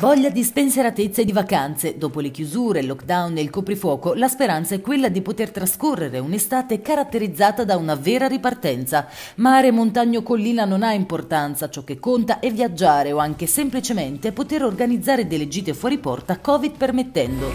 Voglia di spensieratezza e di vacanze. Dopo le chiusure, il lockdown e il coprifuoco, la speranza è quella di poter trascorrere un'estate caratterizzata da una vera ripartenza. Mare, montagna o collina non ha importanza, ciò che conta è viaggiare o anche semplicemente poter organizzare delle gite fuori porta, Covid permettendo.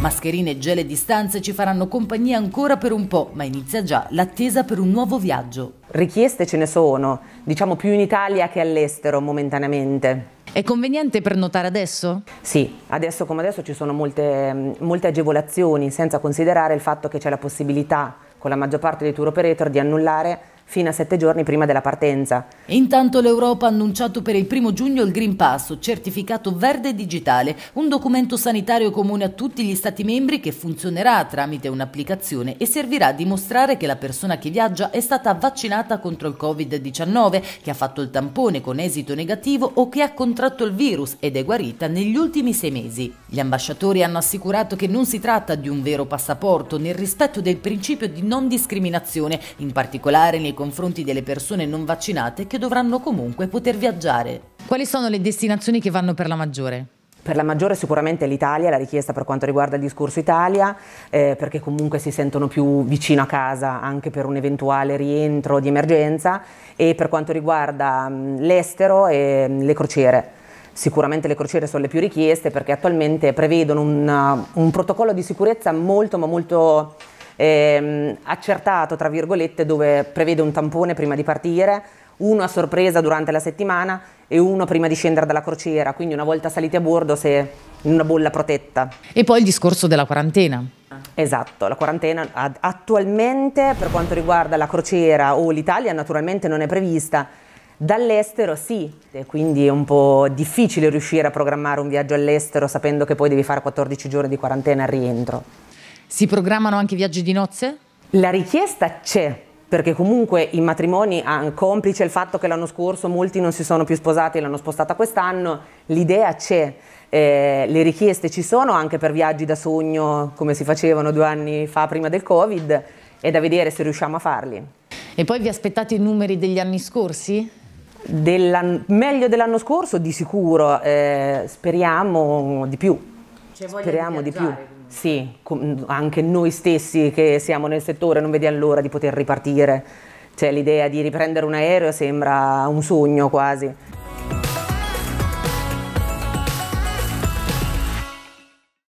Mascherine, gel e distanze ci faranno compagnia ancora per un po', ma inizia già l'attesa per un nuovo viaggio. Richieste ce ne sono, diciamo più in Italia che all'estero momentaneamente. È conveniente prenotare adesso? Sì, adesso come adesso ci sono molte, mm, molte agevolazioni senza considerare il fatto che c'è la possibilità con la maggior parte dei tour operator di annullare fino a sette giorni prima della partenza. Intanto l'Europa ha annunciato per il primo giugno il Green Pass, certificato verde digitale, un documento sanitario comune a tutti gli Stati membri che funzionerà tramite un'applicazione e servirà a dimostrare che la persona che viaggia è stata vaccinata contro il Covid-19, che ha fatto il tampone con esito negativo o che ha contratto il virus ed è guarita negli ultimi sei mesi. Gli ambasciatori hanno assicurato che non si tratta di un vero passaporto nel rispetto del principio di non discriminazione, in particolare nei confronti delle persone non vaccinate che dovranno comunque poter viaggiare. Quali sono le destinazioni che vanno per la maggiore? Per la maggiore sicuramente l'Italia, la richiesta per quanto riguarda il discorso Italia, eh, perché comunque si sentono più vicino a casa anche per un eventuale rientro di emergenza e per quanto riguarda mm, l'estero e ehm, le crociere. Sicuramente le crociere sono le più richieste perché attualmente prevedono un, un protocollo di sicurezza molto ma molto ehm, accertato, tra virgolette, dove prevede un tampone prima di partire, uno a sorpresa durante la settimana e uno prima di scendere dalla crociera, quindi una volta saliti a bordo se in una bolla protetta. E poi il discorso della quarantena. Esatto, la quarantena attualmente per quanto riguarda la crociera o l'Italia naturalmente non è prevista, dall'estero sì, e quindi è un po' difficile riuscire a programmare un viaggio all'estero sapendo che poi devi fare 14 giorni di quarantena al rientro. Si programmano anche viaggi di nozze? La richiesta c'è, perché comunque i matrimoni, complice il fatto che l'anno scorso molti non si sono più sposati e l'hanno spostata quest'anno, l'idea c'è, eh, le richieste ci sono anche per viaggi da sogno come si facevano due anni fa prima del Covid, è da vedere se riusciamo a farli. E poi vi aspettate i numeri degli anni scorsi? Della, meglio dell'anno scorso di sicuro, eh, speriamo di più. Cioè, Speriamo di, di più. Comunque. Sì, anche noi stessi che siamo nel settore non vediamo l'ora di poter ripartire. Cioè, l'idea di riprendere un aereo sembra un sogno quasi.